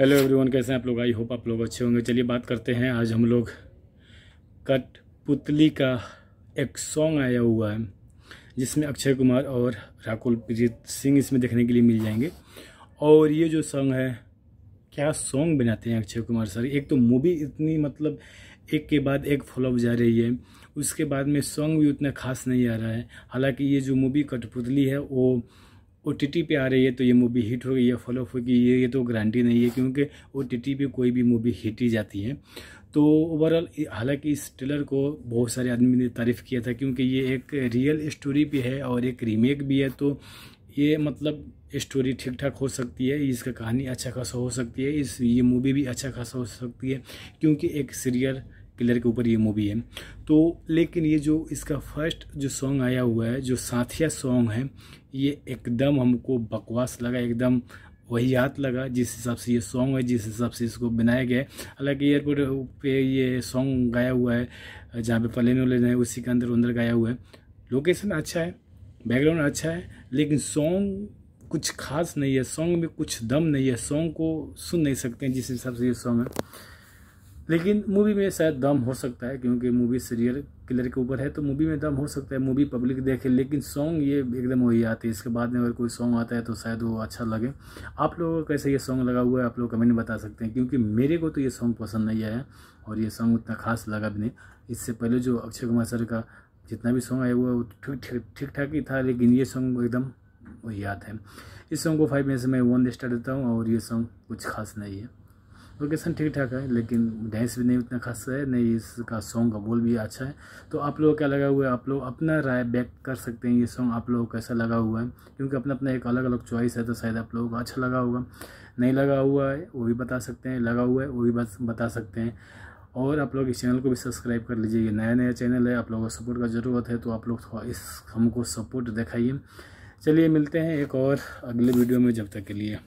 hello everyone कैसे हैं आप लोग आई होप आप लोग अच्छे होंगे चलिए बात करते हैं आज हम लोग कठपुतली का एक सॉन्ग आया हुआ है जिसमें अक्षय कुमार और राकुल प्रीत सिंह इसमें देखने के लिए मिल जाएंगे और ये जो सॉन्ग है क्या सॉन्ग बनाते हैं अक्षय कुमार सर एक तो मूवी इतनी मतलब एक के बाद एक फॉलोअप जा रही है उसके बाद में सॉन्ग भी उतना खास नहीं आ रहा है हालांकि ये जो मूवी कठपुतली है वो ओ टी टी पे आ रही है तो ये मूवी हिट हो गई है हो होगी ये ये तो गारंटी नहीं है क्योंकि ओ टी टी पे कोई भी मूवी हिट ही जाती है तो ओवरऑल हालांकि इस ट्रेलर को बहुत सारे आदमी ने तारीफ़ किया था क्योंकि ये एक रियल स्टोरी भी है और एक रीमेक भी है तो ये मतलब स्टोरी ठीक ठाक हो सकती है इसका कहानी अच्छा खासा हो सकती है इस ये मूवी भी अच्छा खासा हो सकती है क्योंकि एक सीरियल पिलर के ऊपर ये मूवी है तो लेकिन ये जो इसका फर्स्ट जो सॉन्ग आया हुआ है जो साथिया सॉन्ग है ये एकदम हमको बकवास लगा एकदम वही याद लगा जिस हिसाब से ये सॉन्ग है जिस हिसाब से इसको बनाया गया है हालांकि एयरपोर्ट पे ये सॉन्ग गाया हुआ है जहाँ पे पलेन वलेन है उसी के अंदर अंदर गाया हुआ है लोकेशन अच्छा है बैकग्राउंड अच्छा है लेकिन सॉन्ग कुछ खास नहीं है सॉन्ग में कुछ दम नहीं है सॉन्ग को सुन नहीं सकते हैं जिस हिसाब से ये सॉन्ग है लेकिन मूवी में शायद दम हो सकता है क्योंकि मूवी सीरियल किलर के ऊपर है तो मूवी में दम हो सकता है मूवी पब्लिक देखे लेकिन सॉन्ग ये एकदम वही आते हैं इसके बाद में अगर कोई सॉन्ग आता है तो शायद वो अच्छा लगे आप लोगों को कैसे ये सॉन्ग लगा हुआ है आप लोग कमेंट में बता सकते हैं क्योंकि मेरे को तो ये सॉन्ग पसंद नहीं आया और ये सॉन्ग उतना खास लगा भी नहीं इससे पहले जो अक्षय कुमार सर का जितना भी सॉन्ग आया हुआ है वो ठीक ठीक ठाक ही था लेकिन ये सॉन्ग एकदम वही याद है इस सॉन्ग को फाइव में से मैं वन स्टार देता हूँ और ये सॉन्ग कुछ खास नहीं है लोकेशन ठीक ठाक है लेकिन डांस भी नहीं उतना खास है नहीं इसका सॉन्ग का बोल भी अच्छा है तो आप लोगों क्या लगा हुआ है आप लोग अपना राय बैक कर सकते हैं ये सॉन्ग आप लोगों को कैसा लगा हुआ है क्योंकि अपना अपना एक अलग अलग चॉइस है तो शायद आप लोगों को अच्छा लगा होगा नहीं लगा हुआ है वो भी बता सकते हैं लगा हुआ है वो भी बता सकते हैं और आप लोग इस चैनल को भी सब्सक्राइब कर लीजिए ये नया नया चैनल है आप लोगों को सपोर्ट का ज़रूरत है तो आप लोग थोड़ा इस हमको सपोर्ट दिखाइए चलिए मिलते हैं एक और अगले वीडियो में जब तक के लिए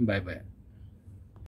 बाय बाय